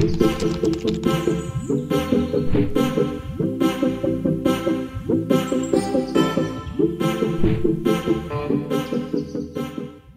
Thank you.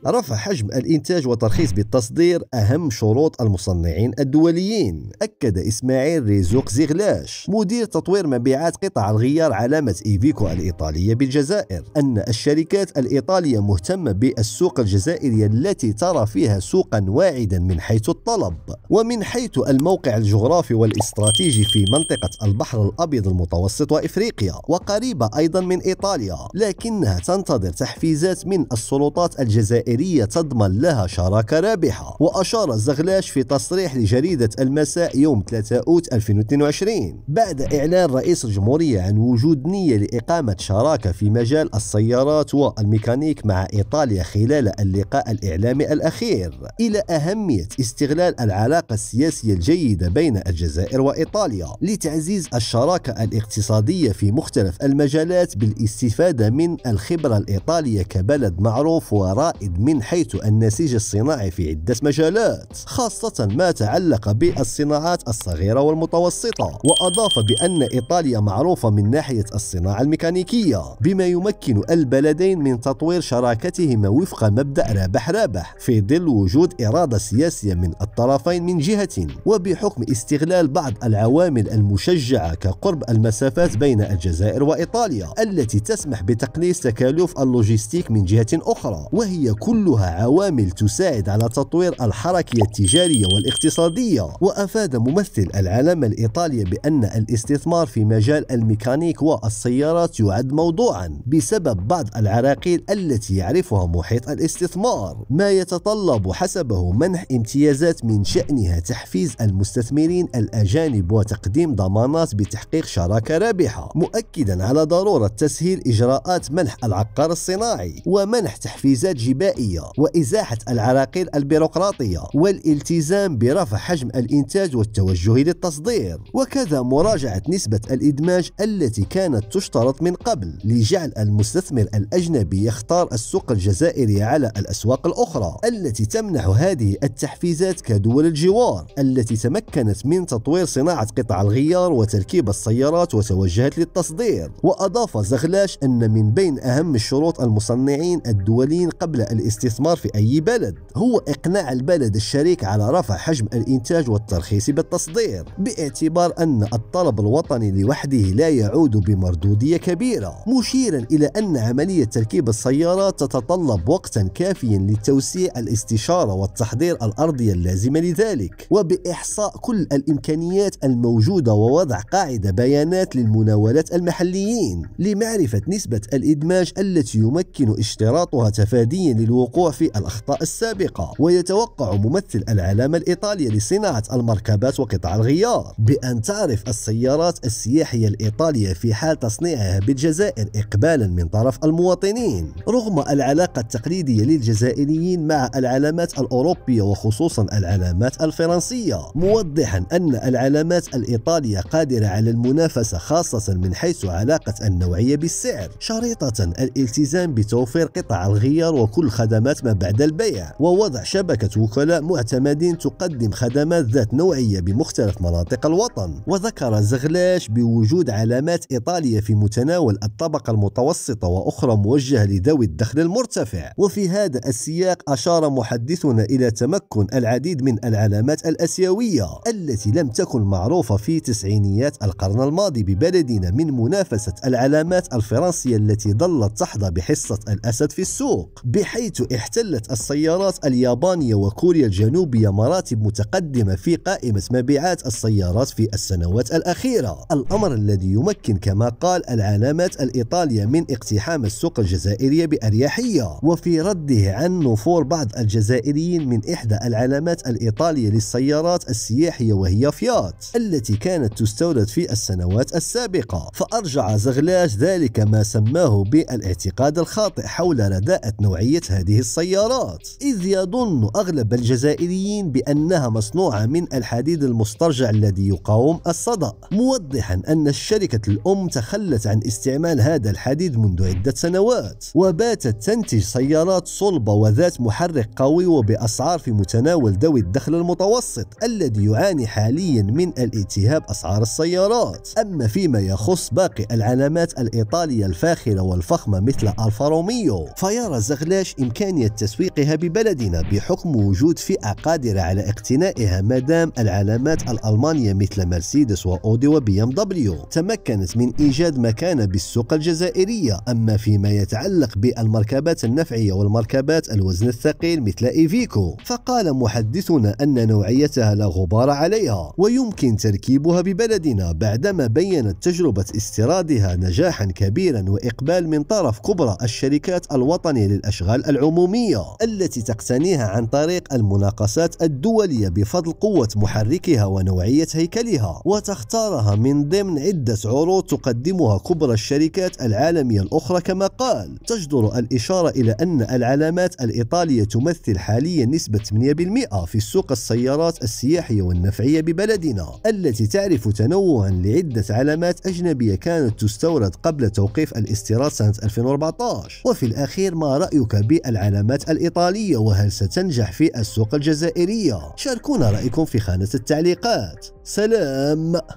رفع حجم الإنتاج وترخيص بالتصدير أهم شروط المصنعين الدوليين أكد إسماعيل ريزوق زغلاش مدير تطوير مبيعات قطع الغيار علامة إيفيكو الإيطالية بالجزائر أن الشركات الإيطالية مهتمة بالسوق الجزائرية التي ترى فيها سوقا واعدا من حيث الطلب ومن حيث الموقع الجغرافي والاستراتيجي في منطقة البحر الأبيض المتوسط وإفريقيا وقريبة أيضا من إيطاليا لكنها تنتظر تحفيزات من السلطات الجزائرية جزائرية تضمن لها شراكة رابحة وأشار الزغلاش في تصريح لجريدة المساء يوم 3 أوت 2022 بعد إعلان رئيس الجمهورية عن وجود نية لإقامة شراكة في مجال السيارات والميكانيك مع إيطاليا خلال اللقاء الإعلامي الأخير إلى أهمية استغلال العلاقة السياسية الجيدة بين الجزائر وإيطاليا لتعزيز الشراكة الاقتصادية في مختلف المجالات بالاستفادة من الخبرة الإيطالية كبلد معروف ورائد من حيث النسيج الصناعي في عدة مجالات خاصة ما تعلق بالصناعات الصغيرة والمتوسطة وأضاف بأن إيطاليا معروفة من ناحية الصناعة الميكانيكية بما يمكن البلدين من تطوير شراكتهما وفق مبدأ رابح رابح في ظل وجود إرادة سياسية من الطرفين من جهة وبحكم استغلال بعض العوامل المشجعة كقرب المسافات بين الجزائر وإيطاليا التي تسمح بتقليص تكاليف اللوجستيك من جهة أخرى وهي كل كلها عوامل تساعد على تطوير الحركية التجارية والاقتصادية وأفاد ممثل العلامة الإيطالية بأن الاستثمار في مجال الميكانيك والسيارات يعد موضوعا بسبب بعض العراقيل التي يعرفها محيط الاستثمار ما يتطلب حسبه منح امتيازات من شأنها تحفيز المستثمرين الأجانب وتقديم ضمانات بتحقيق شراكة رابحة مؤكدا على ضرورة تسهيل إجراءات منح العقار الصناعي ومنح تحفيزات جبائية العالية وإزاحة العراقيل البيروقراطية والالتزام برفع حجم الإنتاج والتوجه للتصدير وكذا مراجعة نسبة الإدماج التي كانت تشترط من قبل لجعل المستثمر الأجنبي يختار السوق الجزائري على الأسواق الأخرى التي تمنح هذه التحفيزات كدول الجوار التي تمكنت من تطوير صناعة قطع الغيار وتركيب السيارات وتوجهت للتصدير وأضاف زغلاش أن من بين أهم الشروط المصنعين الدوليين قبل الإسلام الاستثمار في أي بلد هو إقناع البلد الشريك على رفع حجم الإنتاج والترخيص بالتصدير باعتبار أن الطلب الوطني لوحده لا يعود بمردودية كبيرة مشيرا إلى أن عملية تركيب السيارات تتطلب وقتا كافيا لتوسيع الاستشارة والتحضير الأرضية اللازمة لذلك وبإحصاء كل الإمكانيات الموجودة ووضع قاعدة بيانات للمناولات المحليين لمعرفة نسبة الإدماج التي يمكن اشتراطها تفاديا للوقوع الوقوع في الأخطاء السابقة ويتوقع ممثل العلامة الإيطالية لصناعة المركبات وقطع الغيار بأن تعرف السيارات السياحية الإيطالية في حال تصنيعها بالجزائر إقبالا من طرف المواطنين رغم العلاقة التقليدية للجزائريين مع العلامات الأوروبية وخصوصا العلامات الفرنسية موضحا أن العلامات الإيطالية قادرة على المنافسة خاصة من حيث علاقة النوعية بالسعر شريطة الالتزام بتوفير قطع الغيار وكل خدمات خدمات ما بعد البيع ووضع شبكة وكلاء معتمدين تقدم خدمات ذات نوعية بمختلف مناطق الوطن وذكر زغلاش بوجود علامات إيطالية في متناول الطبقة المتوسطة وأخرى موجهة لذوي الدخل المرتفع وفي هذا السياق أشار محدثنا إلى تمكن العديد من العلامات الأسيوية التي لم تكن معروفة في تسعينيات القرن الماضي ببلدنا من منافسة العلامات الفرنسية التي ظلت تحظى بحصة الأسد في السوق بحيث حيث احتلت السيارات اليابانية وكوريا الجنوبية مراتب متقدمة في قائمة مبيعات السيارات في السنوات الأخيرة الأمر الذي يمكن كما قال العلامات الإيطالية من اقتحام السوق الجزائرية بأريحية وفي رده عن نفور بعض الجزائريين من إحدى العلامات الإيطالية للسيارات السياحية وهي فيات التي كانت تستورد في السنوات السابقة فأرجع زغلاش ذلك ما سماه بالاعتقاد الخاطئ حول رداءة نوعية هذه هذه السيارات إذ يظن أغلب الجزائريين بأنها مصنوعة من الحديد المسترجع الذي يقاوم الصدأ موضحا أن الشركة الأم تخلت عن استعمال هذا الحديد منذ عدة سنوات وباتت تنتج سيارات صلبة وذات محرك قوي وبأسعار في متناول ذوي الدخل المتوسط الذي يعاني حاليا من الالتهاب أسعار السيارات أما فيما يخص باقي العلامات الإيطالية الفاخرة والفخمة مثل ألفا روميو فيرى زغلاش إمكانية تسويقها ببلدنا بحكم وجود فئة قادرة على اقتنائها دام العلامات الألمانية مثل مرسيدس وأودي وبي ام دبليو تمكنت من إيجاد مكانة بالسوق الجزائرية أما فيما يتعلق بالمركبات النفعية والمركبات الوزن الثقيل مثل إيفيكو فقال محدثنا أن نوعيتها لا غبار عليها ويمكن تركيبها ببلدنا بعدما بينت تجربة استيرادها نجاحا كبيرا وإقبال من طرف كبرى الشركات الوطنية للأشغال العمومية العمومية التي تقتنيها عن طريق المناقصات الدولية بفضل قوة محركها ونوعية هيكلها وتختارها من ضمن عدة عروض تقدمها كبرى الشركات العالمية الأخرى كما قال تجدر الإشارة إلى أن العلامات الإيطالية تمثل حاليا نسبة 8% في سوق السيارات السياحية والنفعية ببلدنا التي تعرف تنوعا لعدة علامات أجنبية كانت تستورد قبل توقيف الاستيراد سنة 2014 وفي الأخير ما رأيك بالعلامات العلامات الإيطالية وهل ستنجح في السوق الجزائرية؟ شاركونا رأيكم في خانة التعليقات سلام